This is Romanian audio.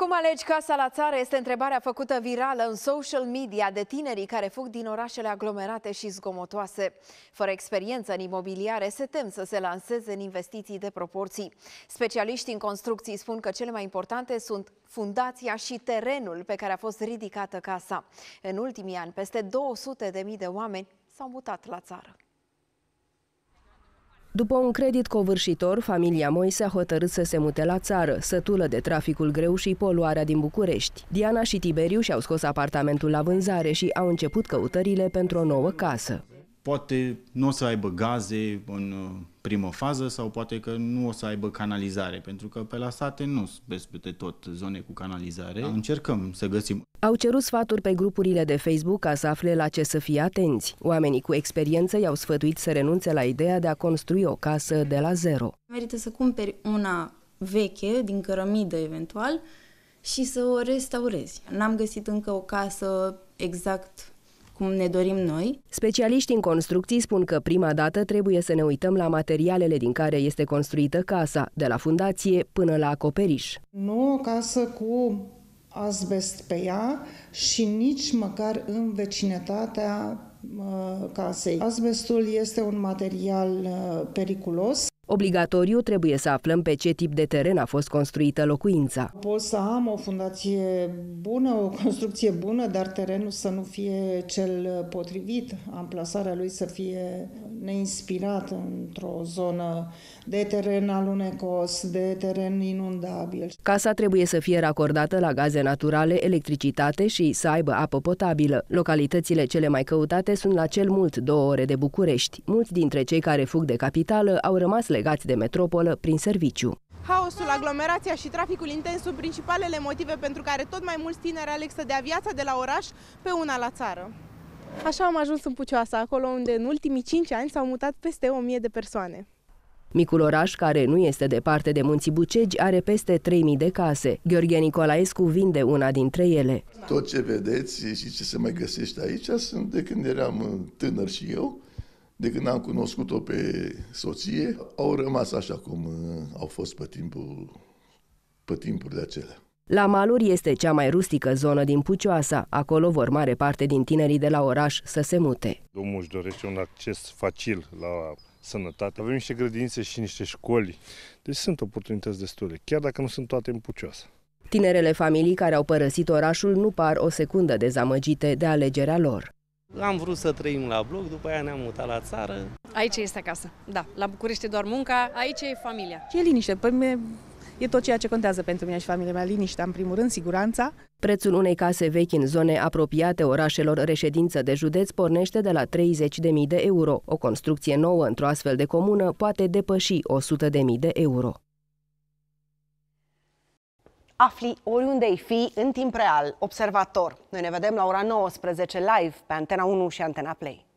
Cum alegi casa la țară este întrebarea făcută virală în social media de tinerii care fug din orașele aglomerate și zgomotoase. Fără experiență în imobiliare, se tem să se lanseze în investiții de proporții. Specialiștii în construcții spun că cele mai importante sunt fundația și terenul pe care a fost ridicată casa. În ultimii ani, peste 200.000 de de oameni s-au mutat la țară. După un credit covârșitor, familia Moise a hotărât să se mute la țară, sătulă de traficul greu și poluarea din București. Diana și Tiberiu și-au scos apartamentul la vânzare și au început căutările pentru o nouă casă poate nu o să aibă gaze în uh, primă fază sau poate că nu o să aibă canalizare, pentru că pe la sate nu sunt peste tot zone cu canalizare. Da. Încercăm să găsim. Au cerut sfaturi pe grupurile de Facebook ca să afle la ce să fie atenți. Oamenii cu experiență i-au sfătuit să renunțe la ideea de a construi o casă de la zero. Merită să cumperi una veche, din cărămidă eventual, și să o restaurezi. N-am găsit încă o casă exact cum ne dorim noi. Specialiștii în construcții spun că prima dată trebuie să ne uităm la materialele din care este construită casa, de la fundație până la acoperiș. Nu o casă cu asbest pe ea și nici măcar în vecinătatea uh, casei. Asbestul este un material uh, periculos Obligatoriu trebuie să aflăm pe ce tip de teren a fost construită locuința. Pot să am o fundație bună, o construcție bună, dar terenul să nu fie cel potrivit, amplasarea lui să fie neinspirat într-o zonă de teren alunecos, de teren inundabil. Casa trebuie să fie racordată la gaze naturale, electricitate și să aibă apă potabilă. Localitățile cele mai căutate sunt la cel mult două ore de București. Mulți dintre cei care fug de capitală au rămas legați de metropolă prin serviciu. Haosul, aglomerația și traficul intens sunt principalele motive pentru care tot mai mulți tineri aleg să dea viața de la oraș pe una la țară. Așa am ajuns în Pucioasa, acolo unde în ultimii 5 ani s-au mutat peste 1000 de persoane. Micul oraș, care nu este departe de munții Bucegi, are peste 3000 de case. Gheorghe Nicolaescu vinde una dintre ele. Tot ce vedeți și ce se mai găsește aici sunt de când eram tânăr și eu, de când am cunoscut-o pe soție, au rămas așa cum uh, au fost pe timpul, pe de acelea. La Maluri este cea mai rustică zonă din Pucioasa. Acolo vor mare parte din tinerii de la oraș să se mute. Domnul își dorește un acces facil la sănătate. Avem niște grădinițe și niște școli. Deci sunt oportunități destule, chiar dacă nu sunt toate în Pucioasa. Tinerele familii care au părăsit orașul nu par o secundă dezamăgite de alegerea lor. Am vrut să trăim la bloc, după aia ne-am mutat la țară. Aici este acasă, da. La București e doar munca, aici e familia. E liniște, păi E tot ceea ce contează pentru mine și familia mea, liniștea, în primul rând, siguranța. Prețul unei case vechi în zone apropiate orașelor reședință de județ pornește de la 30.000 de euro. O construcție nouă într-o astfel de comună poate depăși 100.000 de euro. Afli oriunde ai fi în timp real, observator. Noi ne vedem la ora 19 live pe Antena 1 și Antena Play.